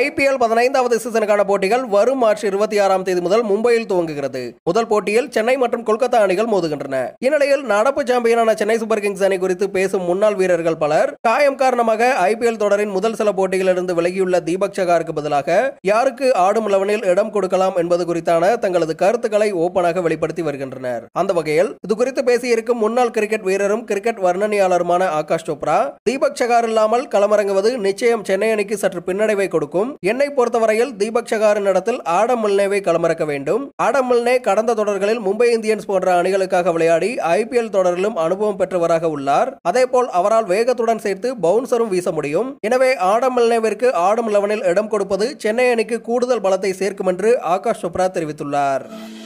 IPL பதினைந்தாவது சீசனுக்கான போட்டிகள் வரும் மார்ச் இருபத்தி ஆறாம் தேதி முதல் மும்பையில் துவங்குகிறது முதல் போட்டியில் சென்னை மற்றும் கொல்கத்தா அணிகள் மோதுகின்றன இந்நிலையில் நடப்பு சாம்பியனான சென்னை சூப்பர் கிங்ஸ் அணி குறித்து பேசும் முன்னாள் வீரர்கள் பலர் காயம் காரணமாக ஐபிஎல் தொடரின் முதல் சில போட்டிகளிலிருந்து விலகியுள்ள தீபக் சகாருக்கு பதிலாக யாருக்கு ஆடும் லெவனில் இடம் கொடுக்கலாம் என்பது குறித்தான தங்களது கருத்துக்களை ஓபனாக வெளிப்படுத்தி வருகின்றனர் அந்த வகையில் இது குறித்து பேசியிருக்கும் முன்னாள் கிரிக்கெட் வீரரும் கிரிக்கெட் வர்ணனையாளருமான ஆகாஷ் சோப்ரா தீபக் சகார் இல்லாமல் களமிறங்குவது நிச்சயம் சென்னை அணிக்கு சற்று பின்னடைவை கொடுக்கும் இருக்கும் என்னை பொறுத்தவரையில் தீபக் சகாரின் இடத்தில் ஆடம் மில்னேவை களமிறக்க வேண்டும் ஆடம் மில்னே கடந்த தொடர்களில் மும்பை இந்தியன்ஸ் போன்ற அணிகளுக்காக விளையாடி ஐபிஎல் தொடரிலும் அனுபவம் பெற்றவராக உள்ளார் அதேபோல் அவரால் வேகத்துடன் சேர்த்து பவுன்சரும் வீச முடியும் எனவே ஆடம் மில்னேவிற்கு ஆடும் லெவனில் இடம் கொடுப்பது சென்னை அணிக்கு கூடுதல் பலத்தை சேர்க்கும் என்று ஆகாஷ் சோப்ரா தெரிவித்துள்ளார்